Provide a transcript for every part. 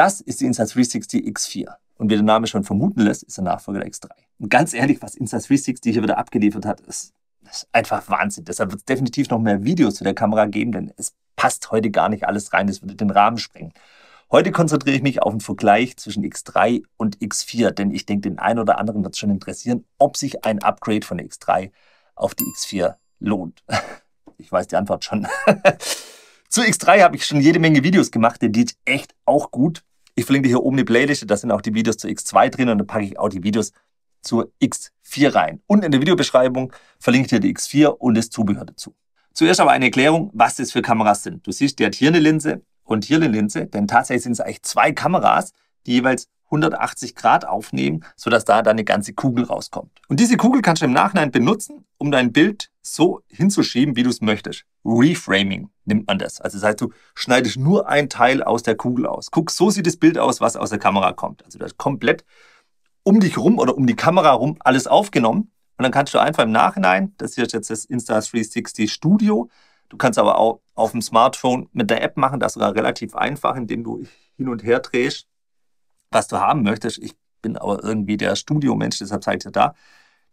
Das ist die Insta360 X4. Und wie der Name schon vermuten lässt, ist der Nachfolger der X3. Und ganz ehrlich, was Insta360 hier wieder abgeliefert hat, ist, ist einfach Wahnsinn. Deshalb wird es definitiv noch mehr Videos zu der Kamera geben, denn es passt heute gar nicht alles rein. Das würde den Rahmen sprengen. Heute konzentriere ich mich auf den Vergleich zwischen X3 und X4, denn ich denke, den einen oder anderen wird es schon interessieren, ob sich ein Upgrade von der X3 auf die X4 lohnt. Ich weiß die Antwort schon. Zu X3 habe ich schon jede Menge Videos gemacht, der geht echt auch gut. Ich verlinke dir hier oben die Playliste, da sind auch die Videos zur X2 drin und da packe ich auch die Videos zur X4 rein. Und in der Videobeschreibung verlinke ich dir die X4 und das Zubehör dazu. Zuerst aber eine Erklärung, was das für Kameras sind. Du siehst, die hat hier eine Linse und hier eine Linse, denn tatsächlich sind es eigentlich zwei Kameras, die jeweils 180 Grad aufnehmen, sodass da dann eine ganze Kugel rauskommt. Und diese Kugel kannst du im Nachhinein benutzen, um dein Bild so hinzuschieben, wie du es möchtest. Reframing nimmt man das. Also das heißt, du schneidest nur ein Teil aus der Kugel aus. Guck, so sieht das Bild aus, was aus der Kamera kommt. Also du hast komplett um dich rum oder um die Kamera rum alles aufgenommen. Und dann kannst du einfach im Nachhinein, das hier ist jetzt das Insta360 Studio, du kannst aber auch auf dem Smartphone mit der App machen, das sogar relativ einfach, indem du hin und her drehst, was du haben möchtest. Ich bin aber irgendwie der Studiomensch, deshalb zeige seid dir da.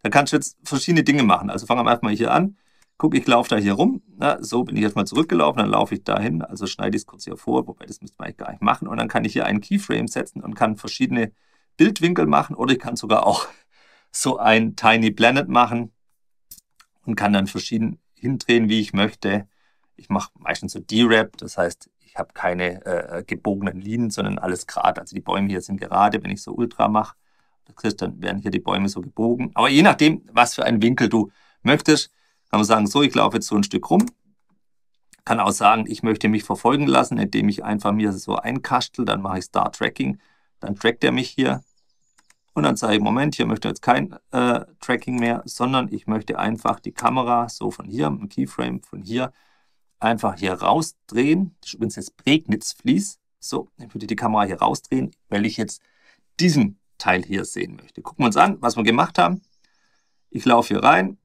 Da kannst du jetzt verschiedene Dinge machen. Also fangen wir erstmal hier an. Guck, ich laufe da hier rum. Na, so bin ich erstmal zurückgelaufen, dann laufe ich da hin. Also schneide ich es kurz hier vor, wobei das müsste man eigentlich gar nicht machen. Und dann kann ich hier einen Keyframe setzen und kann verschiedene Bildwinkel machen oder ich kann sogar auch so ein Tiny Planet machen und kann dann verschieden hindrehen, wie ich möchte. Ich mache meistens so D-Rap, das heißt, ich habe keine äh, äh gebogenen Linien, sondern alles gerade. Also die Bäume hier sind gerade, wenn ich so Ultra mache siehst, dann werden hier die Bäume so gebogen. Aber je nachdem, was für einen Winkel du möchtest, kann man sagen, so, ich laufe jetzt so ein Stück rum. Kann auch sagen, ich möchte mich verfolgen lassen, indem ich einfach mir so einkastel, dann mache ich Star Tracking, dann trackt er mich hier. Und dann sage ich, Moment, hier möchte ich jetzt kein äh, Tracking mehr, sondern ich möchte einfach die Kamera so von hier, ein Keyframe von hier, einfach hier rausdrehen. Das ist übrigens das Prägnitz-Fließ. So, ich würde die Kamera hier rausdrehen, weil ich jetzt diesen Teil hier sehen möchte. Gucken wir uns an, was wir gemacht haben. Ich laufe hier rein.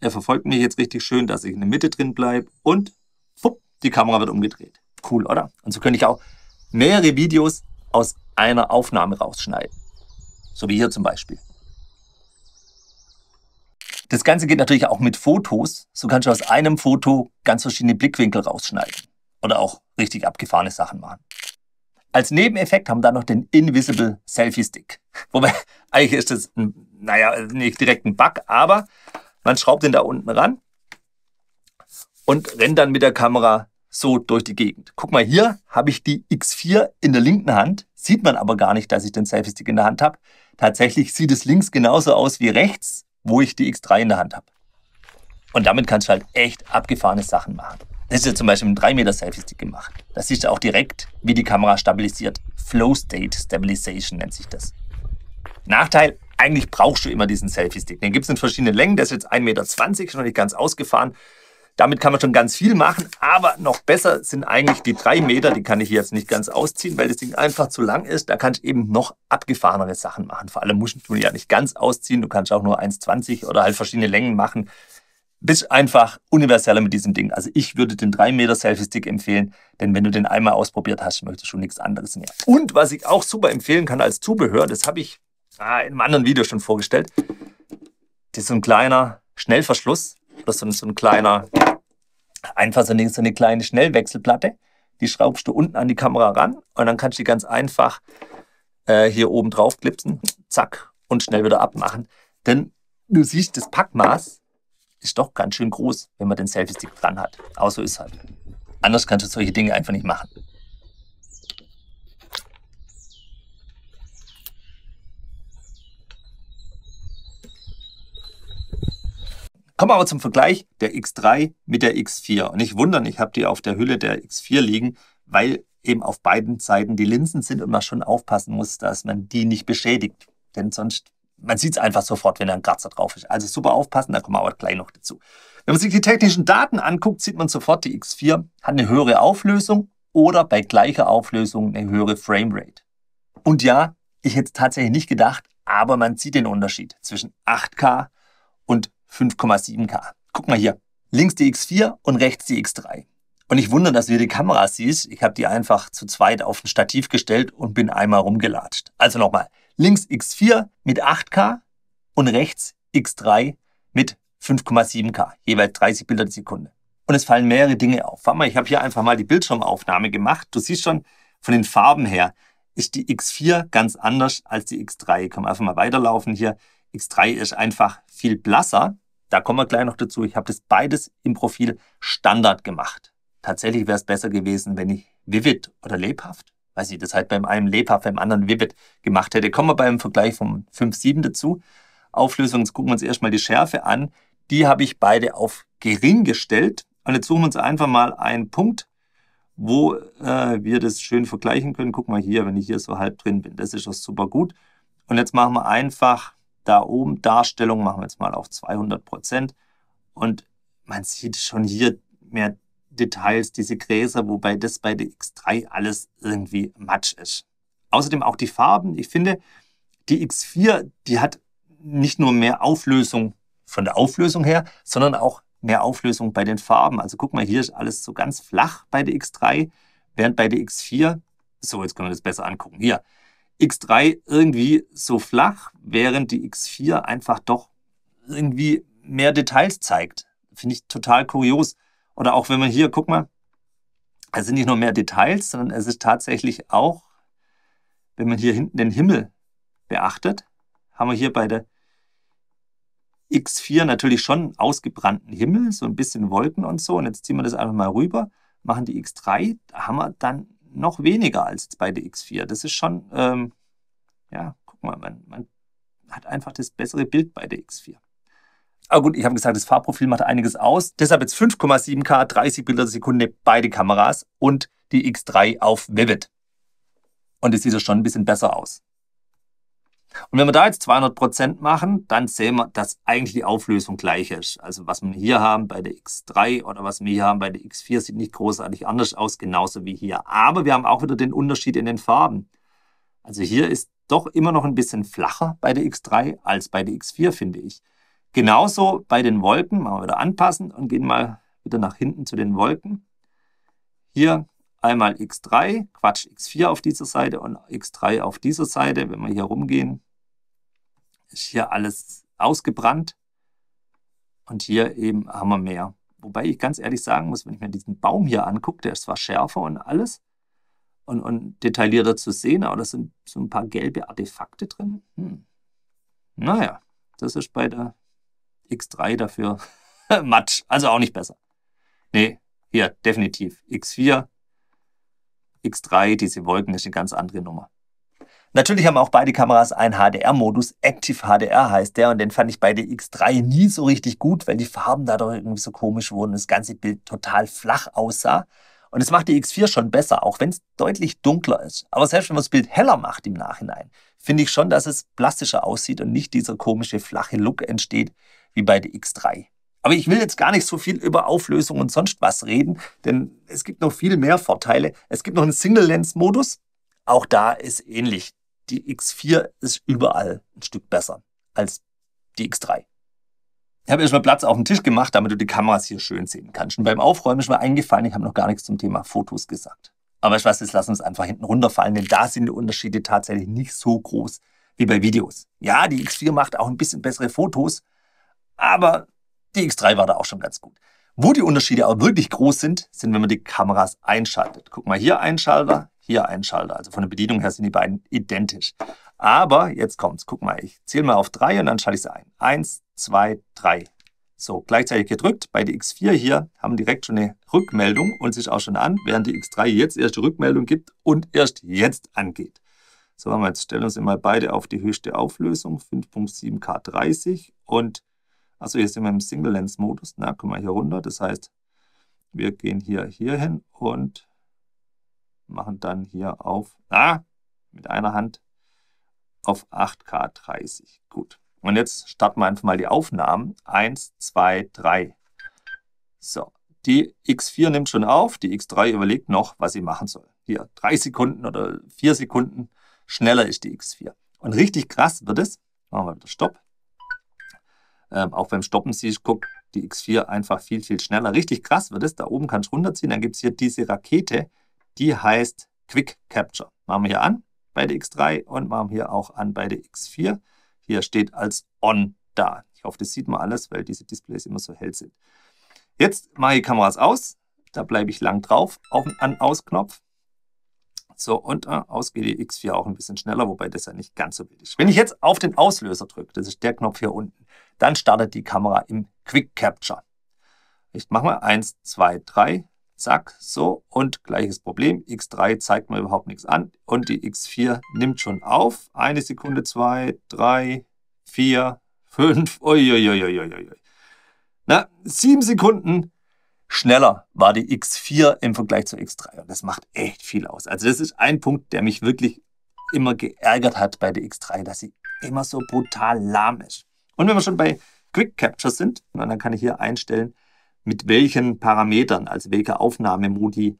Er verfolgt mich jetzt richtig schön, dass ich in der Mitte drin bleibe und fupp, die Kamera wird umgedreht. Cool, oder? Und so könnte ich auch mehrere Videos aus einer Aufnahme rausschneiden. So wie hier zum Beispiel. Das Ganze geht natürlich auch mit Fotos. So kannst du aus einem Foto ganz verschiedene Blickwinkel rausschneiden. Oder auch richtig abgefahrene Sachen machen. Als Nebeneffekt haben wir dann noch den Invisible Selfie Stick. Wobei, eigentlich ist das, ein, naja, nicht direkt ein Bug, aber man schraubt den da unten ran und rennt dann mit der Kamera so durch die Gegend. Guck mal, hier habe ich die X4 in der linken Hand, sieht man aber gar nicht, dass ich den Selfie-Stick in der Hand habe. Tatsächlich sieht es links genauso aus wie rechts, wo ich die X3 in der Hand habe. Und damit kannst du halt echt abgefahrene Sachen machen. Das ist ja zum Beispiel ein 3 Meter Selfie-Stick gemacht. Das ist auch direkt, wie die Kamera stabilisiert. Flow State Stabilization nennt sich das. Nachteil, eigentlich brauchst du immer diesen Selfie-Stick. Den gibt es in verschiedenen Längen. Der ist jetzt 1,20 Meter, schon nicht ganz ausgefahren. Damit kann man schon ganz viel machen, aber noch besser sind eigentlich die 3 Meter, die kann ich jetzt nicht ganz ausziehen, weil das Ding einfach zu lang ist. Da kannst du eben noch abgefahrenere Sachen machen. Vor allem musst du ja nicht ganz ausziehen, du kannst auch nur 1,20 oder halt verschiedene Längen machen bist einfach universeller mit diesem Ding. Also ich würde den 3 Meter Selfie Stick empfehlen, denn wenn du den einmal ausprobiert hast, möchtest du nichts anderes mehr. Und was ich auch super empfehlen kann als Zubehör, das habe ich ah, in einem anderen Video schon vorgestellt, das ist so ein kleiner Schnellverschluss oder so ein, so ein kleiner, einfach so eine, so eine kleine Schnellwechselplatte. Die schraubst du unten an die Kamera ran und dann kannst du die ganz einfach äh, hier oben drauf klipsen, zack, und schnell wieder abmachen. Denn du siehst das Packmaß, ist doch ganz schön groß, wenn man den Selfie-Stick dran hat. Aber so ist halt. Anders kannst du solche Dinge einfach nicht machen. Kommen wir aber zum Vergleich der X3 mit der X4. Und nicht wundern, ich habe die auf der Hülle der X4 liegen, weil eben auf beiden Seiten die Linsen sind und man schon aufpassen muss, dass man die nicht beschädigt. Denn sonst man sieht es einfach sofort, wenn da ein Kratzer drauf ist. Also super aufpassen, da kommen wir aber gleich noch dazu. Wenn man sich die technischen Daten anguckt, sieht man sofort, die X4 hat eine höhere Auflösung oder bei gleicher Auflösung eine höhere Framerate. Und ja, ich hätte es tatsächlich nicht gedacht, aber man sieht den Unterschied zwischen 8K und 5,7K. Guck mal hier, links die X4 und rechts die X3. Und ich wundere, dass du hier die Kamera siehst. Ich habe die einfach zu zweit auf ein Stativ gestellt und bin einmal rumgelatscht. Also nochmal, links X4 mit 8K und rechts X3 mit 5,7K, jeweils 30 Bilder die Sekunde. Und es fallen mehrere Dinge auf. Warte mal, ich habe hier einfach mal die Bildschirmaufnahme gemacht. Du siehst schon, von den Farben her ist die X4 ganz anders als die X3. Ich kann einfach mal weiterlaufen hier. X3 ist einfach viel blasser. Da kommen wir gleich noch dazu. Ich habe das beides im Profil Standard gemacht. Tatsächlich wäre es besser gewesen, wenn ich vivid oder lebhaft weil sie das halt beim einen lebhaft, beim anderen vivid gemacht hätte. Kommen wir beim Vergleich vom 5-7 dazu. Auflösung, jetzt gucken wir uns erstmal die Schärfe an. Die habe ich beide auf gering gestellt. Und jetzt suchen wir uns einfach mal einen Punkt, wo äh, wir das schön vergleichen können. Guck mal hier, wenn ich hier so halb drin bin, das ist doch super gut. Und jetzt machen wir einfach da oben Darstellung, machen wir jetzt mal auf 200 Prozent. Und man sieht schon hier mehr Details, diese Gräser, wobei das bei der X3 alles irgendwie matsch ist. Außerdem auch die Farben. Ich finde, die X4, die hat nicht nur mehr Auflösung von der Auflösung her, sondern auch mehr Auflösung bei den Farben. Also guck mal, hier ist alles so ganz flach bei der X3, während bei der X4, so jetzt können wir das besser angucken, hier, X3 irgendwie so flach, während die X4 einfach doch irgendwie mehr Details zeigt. Finde ich total kurios. Oder auch wenn man hier, guck mal, es sind nicht nur mehr Details, sondern es ist tatsächlich auch, wenn man hier hinten den Himmel beachtet, haben wir hier bei der X4 natürlich schon ausgebrannten Himmel, so ein bisschen Wolken und so. Und jetzt ziehen wir das einfach mal rüber, machen die X3, da haben wir dann noch weniger als jetzt bei der X4. Das ist schon, ähm, ja, guck mal, man, man hat einfach das bessere Bild bei der X4. Aber ah, gut, ich habe gesagt, das Fahrprofil macht einiges aus. Deshalb jetzt 5,7K, 30 Bilder pro Sekunde, beide Kameras und die X3 auf Vivid. Und es sieht ja schon ein bisschen besser aus. Und wenn wir da jetzt 200% machen, dann sehen wir, dass eigentlich die Auflösung gleich ist. Also was wir hier haben bei der X3 oder was wir hier haben bei der X4 sieht nicht großartig anders aus, genauso wie hier. Aber wir haben auch wieder den Unterschied in den Farben. Also hier ist doch immer noch ein bisschen flacher bei der X3 als bei der X4, finde ich. Genauso bei den Wolken, machen wir wieder anpassen und gehen mal wieder nach hinten zu den Wolken. Hier einmal x3, Quatsch, x4 auf dieser Seite und x3 auf dieser Seite. Wenn wir hier rumgehen, ist hier alles ausgebrannt und hier eben haben wir mehr. Wobei ich ganz ehrlich sagen muss, wenn ich mir diesen Baum hier angucke, der ist zwar schärfer und alles und, und detaillierter zu sehen, aber da sind so ein paar gelbe Artefakte drin. Hm. Naja, das ist bei der X3 dafür matsch. Also auch nicht besser. Nee, hier, definitiv. X4, X3, diese Wolken ist eine ganz andere Nummer. Natürlich haben auch beide Kameras einen HDR-Modus. Active HDR heißt der und den fand ich bei der X3 nie so richtig gut, weil die Farben dadurch irgendwie so komisch wurden und das ganze Bild total flach aussah. Und es macht die X4 schon besser, auch wenn es deutlich dunkler ist. Aber selbst wenn man das Bild heller macht im Nachhinein, finde ich schon, dass es plastischer aussieht und nicht dieser komische flache Look entsteht, wie bei der X3. Aber ich will jetzt gar nicht so viel über Auflösung und sonst was reden, denn es gibt noch viel mehr Vorteile. Es gibt noch einen Single-Lens-Modus. Auch da ist ähnlich. Die X4 ist überall ein Stück besser als die X3. Ich habe erstmal Platz auf dem Tisch gemacht, damit du die Kameras hier schön sehen kannst. Und beim Aufräumen ist mir eingefallen, ich habe noch gar nichts zum Thema Fotos gesagt. Aber ich weiß, jetzt lass uns einfach hinten runterfallen, denn da sind die Unterschiede tatsächlich nicht so groß wie bei Videos. Ja, die X4 macht auch ein bisschen bessere Fotos, aber die X3 war da auch schon ganz gut. Wo die Unterschiede aber wirklich groß sind, sind, wenn man die Kameras einschaltet. Guck mal, hier ein Schalter, hier ein Schalter. Also von der Bedienung her sind die beiden identisch. Aber jetzt kommt's. Guck mal, ich zähle mal auf drei und dann schalte ich sie ein. Eins, zwei, drei. So, gleichzeitig gedrückt. Bei der X4 hier haben direkt schon eine Rückmeldung und sich auch schon an, während die X3 jetzt erst die Rückmeldung gibt und erst jetzt angeht. So, haben wir jetzt stellen uns immer beide auf die höchste Auflösung, 5.7K30 und also hier sind wir im Single-Lens-Modus. Na, können wir hier runter. Das heißt, wir gehen hier, hier hin und machen dann hier auf, ah, mit einer Hand auf 8K 30. Gut. Und jetzt starten wir einfach mal die Aufnahmen. 1, 2, 3. So, die X4 nimmt schon auf, die X3 überlegt noch, was sie machen soll. Hier, drei Sekunden oder vier Sekunden schneller ist die X4. Und richtig krass wird es, machen wir wieder Stopp, ähm, auch beim Stoppen siehst du, guck, die X4 einfach viel, viel schneller. Richtig krass wird es. Da oben kannst du runterziehen. Dann gibt es hier diese Rakete, die heißt Quick Capture. Machen wir hier an bei der X3 und machen hier auch an bei der X4. Hier steht als On da. Ich hoffe, das sieht man alles, weil diese Displays immer so hell sind. Jetzt mache ich Kameras aus. Da bleibe ich lang drauf auf den An-Aus-Knopf. So, und äh, aus GDX4 auch ein bisschen schneller, wobei das ja nicht ganz so wild ist. Wenn ich jetzt auf den Auslöser drücke, das ist der Knopf hier unten, dann startet die Kamera im Quick Capture. Ich mache mal 1, 2, 3, zack, so und gleiches Problem. X3 zeigt mir überhaupt nichts an und die X4 nimmt schon auf. Eine Sekunde, zwei, drei, vier, fünf, uiuiuiuiui. Na, sieben Sekunden schneller war die X4 im Vergleich zur X3. Und das macht echt viel aus. Also das ist ein Punkt, der mich wirklich immer geärgert hat bei der X3, dass sie immer so brutal lahm ist. Und wenn wir schon bei Quick Capture sind, dann kann ich hier einstellen, mit welchen Parametern, also welcher Aufnahmemodi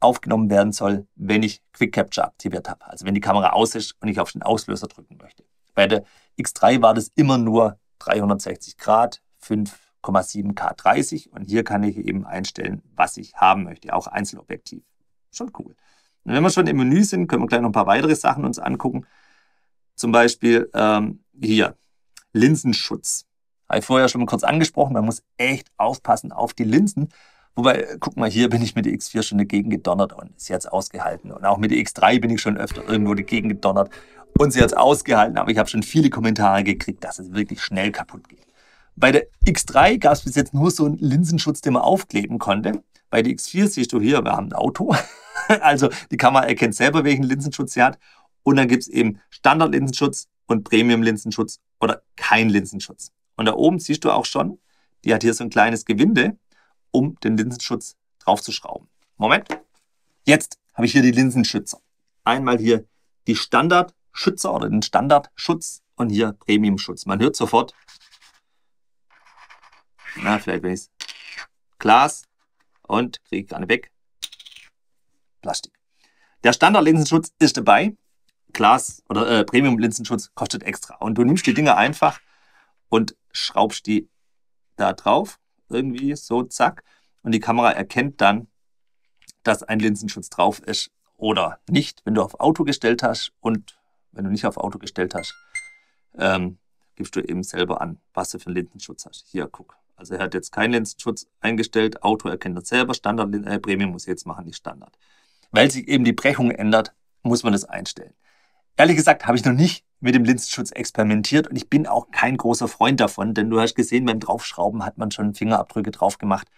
aufgenommen werden soll, wenn ich Quick Capture aktiviert habe. Also wenn die Kamera aus ist und ich auf den Auslöser drücken möchte. Bei der X3 war das immer nur 360 Grad, 5 0,7 K30 und hier kann ich eben einstellen, was ich haben möchte, auch Einzelobjektiv. Schon cool. Und wenn wir schon im Menü sind, können wir gleich noch ein paar weitere Sachen uns angucken. Zum Beispiel ähm, hier, Linsenschutz. Habe ich vorher schon mal kurz angesprochen, man muss echt aufpassen auf die Linsen. Wobei, äh, guck mal, hier bin ich mit der X4 schon dagegen gedonnert und ist jetzt ausgehalten. Und auch mit der X3 bin ich schon öfter irgendwo dagegen gedonnert und sie jetzt ausgehalten. Aber ich habe schon viele Kommentare gekriegt, dass es wirklich schnell kaputt geht. Bei der X3 gab es bis jetzt nur so einen Linsenschutz, den man aufkleben konnte. Bei der X4 siehst du hier, wir haben ein Auto. also die Kamera erkennt selber, welchen Linsenschutz sie hat. Und dann gibt es eben Standard-Linsenschutz und Premium-Linsenschutz oder kein Linsenschutz. Und da oben siehst du auch schon, die hat hier so ein kleines Gewinde, um den Linsenschutz draufzuschrauben. Moment. Jetzt habe ich hier die Linsenschützer. Einmal hier die Standardschützer oder den Standardschutz und hier Premium-Schutz. Man hört sofort, na, vielleicht bin ich's. Glas und kriege ich gar nicht weg. Plastik. Der Standard-Linsenschutz ist dabei. Glas oder äh, Premium-Linsenschutz kostet extra. Und du nimmst die Dinger einfach und schraubst die da drauf. Irgendwie so, zack. Und die Kamera erkennt dann, dass ein Linsenschutz drauf ist oder nicht. Wenn du auf Auto gestellt hast und wenn du nicht auf Auto gestellt hast, ähm, gibst du eben selber an, was du für einen Linsenschutz hast. Hier, guck, also er hat jetzt keinen Linsenschutz eingestellt, Auto erkennt das selber, Standard, äh, Premium muss jetzt machen, nicht Standard. Weil sich eben die Brechung ändert, muss man das einstellen. Ehrlich gesagt habe ich noch nicht mit dem Linsenschutz experimentiert und ich bin auch kein großer Freund davon, denn du hast gesehen, beim Draufschrauben hat man schon Fingerabdrücke drauf gemacht.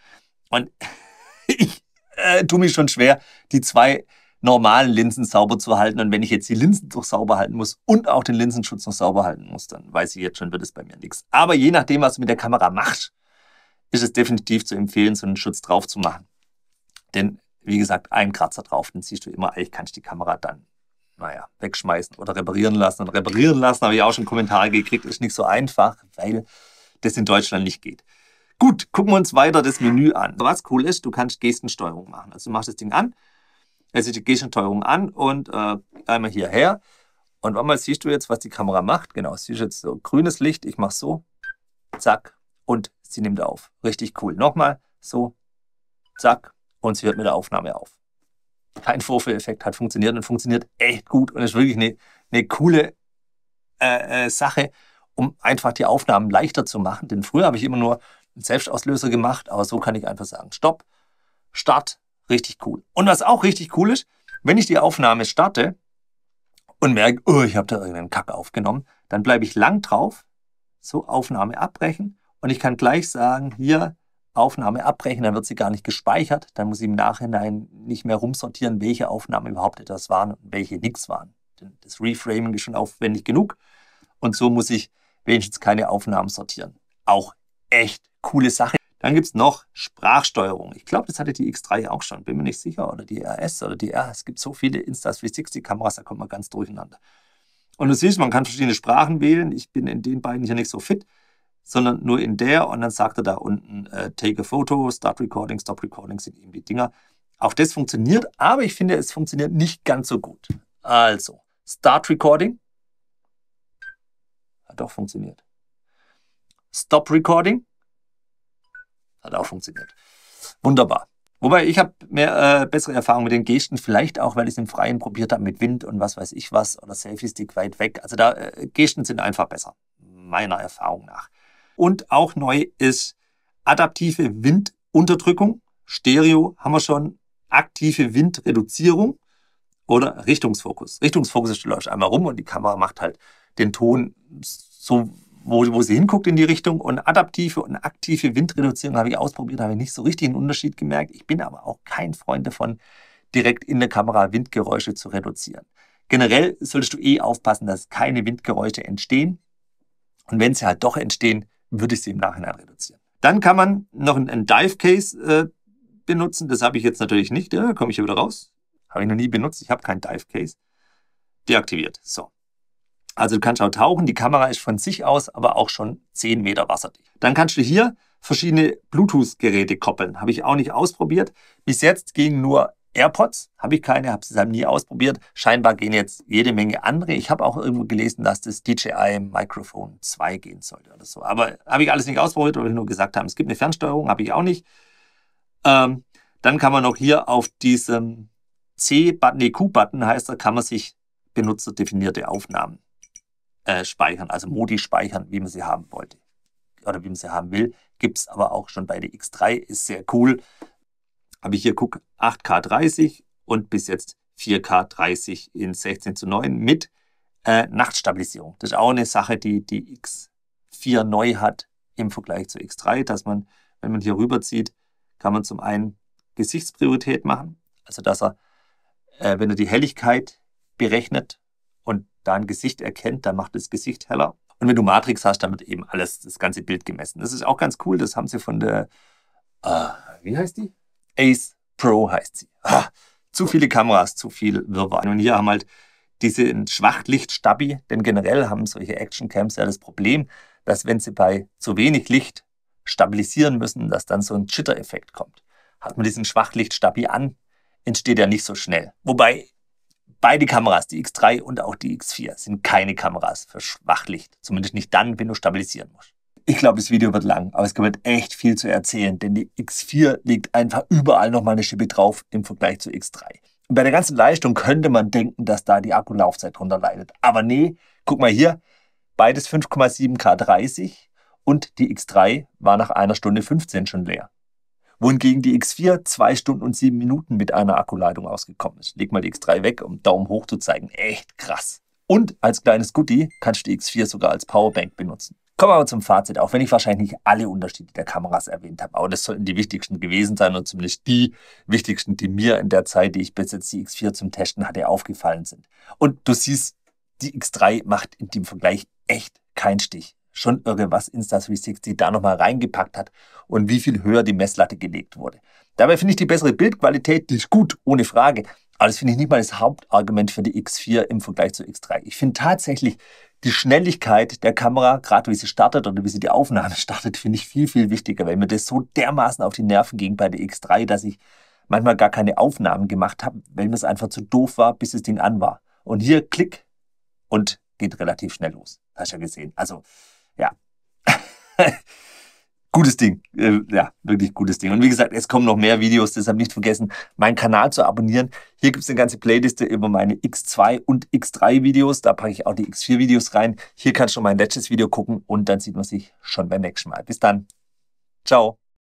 Und ich äh, tue mich schon schwer, die zwei normalen Linsen sauber zu halten. Und wenn ich jetzt die Linsen noch sauber halten muss und auch den Linsenschutz noch sauber halten muss, dann weiß ich jetzt schon, wird es bei mir nichts. Aber je nachdem, was du mit der Kamera machst, ist es definitiv zu empfehlen, so einen Schutz drauf zu machen. Denn, wie gesagt, ein Kratzer drauf, den siehst du immer, eigentlich kann ich die Kamera dann, naja, wegschmeißen oder reparieren lassen. Und reparieren lassen habe ich auch schon Kommentare gekriegt, ist nicht so einfach, weil das in Deutschland nicht geht. Gut, gucken wir uns weiter das Menü an. Was cool ist, du kannst Gestensteuerung machen. Also du machst das Ding an, also die Gestensteuerung an und äh, einmal hierher. Und einmal siehst du jetzt, was die Kamera macht. Genau, siehst du jetzt so grünes Licht. Ich mache so, zack, und sie nimmt auf. Richtig cool. Nochmal, so, zack, und sie hört mit der Aufnahme auf. Kein Vorführeffekt, hat funktioniert und funktioniert echt gut und ist wirklich eine, eine coole äh, äh, Sache, um einfach die Aufnahmen leichter zu machen. Denn früher habe ich immer nur einen Selbstauslöser gemacht, aber so kann ich einfach sagen, stopp, start, richtig cool. Und was auch richtig cool ist, wenn ich die Aufnahme starte und merke, oh, ich habe da irgendeinen Kack aufgenommen, dann bleibe ich lang drauf, so Aufnahme abbrechen und ich kann gleich sagen, hier Aufnahme abbrechen, dann wird sie gar nicht gespeichert. Dann muss ich im Nachhinein nicht mehr rumsortieren, welche Aufnahmen überhaupt etwas waren und welche nichts waren. Denn das Reframing ist schon aufwendig genug. Und so muss ich wenigstens keine Aufnahmen sortieren. Auch echt coole Sache. Dann gibt es noch Sprachsteuerung. Ich glaube, das hatte die X3 auch schon, bin mir nicht sicher. Oder die RS oder die R. Es gibt so viele Insta360-Kameras, da kommt man ganz durcheinander. Und du siehst, man kann verschiedene Sprachen wählen. Ich bin in den beiden hier nicht so fit sondern nur in der und dann sagt er da unten, äh, take a photo, start recording, stop recording, sind eben die Dinger. Auch das funktioniert, aber ich finde, es funktioniert nicht ganz so gut. Also, start recording. Hat auch funktioniert. Stop recording. Hat auch funktioniert. Wunderbar. Wobei ich habe mehr äh, bessere Erfahrungen mit den Gesten, vielleicht auch, weil ich es im Freien probiert habe mit Wind und was weiß ich was oder Selfie-Stick weit weg. Also da äh, Gesten sind einfach besser, meiner Erfahrung nach. Und auch neu ist adaptive Windunterdrückung. Stereo haben wir schon. Aktive Windreduzierung oder Richtungsfokus. Richtungsfokus ist, du läufst einmal rum und die Kamera macht halt den Ton so, wo, wo sie hinguckt in die Richtung. Und adaptive und aktive Windreduzierung habe ich ausprobiert, habe ich nicht so richtig einen Unterschied gemerkt. Ich bin aber auch kein Freund davon, direkt in der Kamera Windgeräusche zu reduzieren. Generell solltest du eh aufpassen, dass keine Windgeräusche entstehen. Und wenn sie halt doch entstehen, würde ich sie im Nachhinein reduzieren. Dann kann man noch einen Dive-Case äh, benutzen. Das habe ich jetzt natürlich nicht. Da komme ich hier wieder raus. Habe ich noch nie benutzt. Ich habe keinen Dive-Case. Deaktiviert. So. Also du kannst auch tauchen. Die Kamera ist von sich aus aber auch schon 10 Meter wasserdicht. Dann kannst du hier verschiedene Bluetooth-Geräte koppeln. Habe ich auch nicht ausprobiert. Bis jetzt ging nur AirPods habe ich keine, habe sie nie ausprobiert. Scheinbar gehen jetzt jede Menge andere. Ich habe auch irgendwo gelesen, dass das DJI Microphone 2 gehen sollte oder so. Aber habe ich alles nicht ausprobiert, weil ich nur gesagt haben, es gibt eine Fernsteuerung, habe ich auch nicht. Ähm, dann kann man noch hier auf diesem C-Button, nee, Q-Button heißt er, kann man sich benutzerdefinierte Aufnahmen äh, speichern, also Modi speichern, wie man sie haben wollte oder wie man sie haben will. Gibt es aber auch schon bei der X3, ist sehr cool habe ich hier, guck, 8K30 und bis jetzt 4K30 in 16 zu 9 mit äh, Nachtstabilisierung. Das ist auch eine Sache, die die X4 neu hat im Vergleich zu X3, dass man, wenn man hier rüberzieht, kann man zum einen Gesichtspriorität machen, also dass er, äh, wenn er die Helligkeit berechnet und da ein Gesicht erkennt, dann macht das Gesicht heller. Und wenn du Matrix hast, dann wird eben alles, das ganze Bild gemessen. Das ist auch ganz cool, das haben sie von der, äh, wie heißt die? Ace Pro heißt sie. Ah, zu viele Kameras, zu viel Wirrwarr. Und hier haben halt diese Schwachlicht-Stabi, denn generell haben solche Action-Cams ja das Problem, dass wenn sie bei zu wenig Licht stabilisieren müssen, dass dann so ein Chitter-Effekt kommt. Hat man diesen Schwachlicht-Stabi an, entsteht er nicht so schnell. Wobei beide Kameras, die X3 und auch die X4, sind keine Kameras für Schwachlicht. Zumindest nicht dann, wenn du stabilisieren musst. Ich glaube, das Video wird lang, aber es gibt echt viel zu erzählen, denn die X4 legt einfach überall nochmal eine Schippe drauf im Vergleich zur X3. Und bei der ganzen Leistung könnte man denken, dass da die Akkulaufzeit drunter leidet. Aber nee, guck mal hier, beides 5,7 K30 und die X3 war nach einer Stunde 15 schon leer. Wohingegen die X4 zwei Stunden und sieben Minuten mit einer Akkuleitung ausgekommen ist. Leg mal die X3 weg, um Daumen hoch zu zeigen. Echt krass. Und als kleines Goodie kannst du die X4 sogar als Powerbank benutzen. Kommen wir aber zum Fazit, auch wenn ich wahrscheinlich nicht alle Unterschiede der Kameras erwähnt habe, aber das sollten die wichtigsten gewesen sein und zumindest die wichtigsten, die mir in der Zeit, die ich bis jetzt die X4 zum Testen hatte, aufgefallen sind. Und du siehst, die X3 macht in dem Vergleich echt keinen Stich. Schon irre, was Insta360 da nochmal reingepackt hat und wie viel höher die Messlatte gelegt wurde. Dabei finde ich die bessere Bildqualität, nicht gut, ohne Frage. Aber das finde ich nicht mal das Hauptargument für die X4 im Vergleich zur X3. Ich finde tatsächlich die Schnelligkeit der Kamera, gerade wie sie startet oder wie sie die Aufnahme startet, finde ich viel, viel wichtiger, weil mir das so dermaßen auf die Nerven ging bei der X3, dass ich manchmal gar keine Aufnahmen gemacht habe, weil mir es einfach zu doof war, bis das Ding an war. Und hier Klick und geht relativ schnell los. Hast du ja gesehen. Also, ja. gutes Ding. Äh, ja, wirklich gutes Ding. Und wie gesagt, es kommen noch mehr Videos, deshalb nicht vergessen, meinen Kanal zu abonnieren. Hier gibt es eine ganze Playliste über meine X2 und X3 Videos. Da packe ich auch die X4 Videos rein. Hier kannst du mein letztes Video gucken und dann sieht man sich schon beim nächsten Mal. Bis dann. Ciao.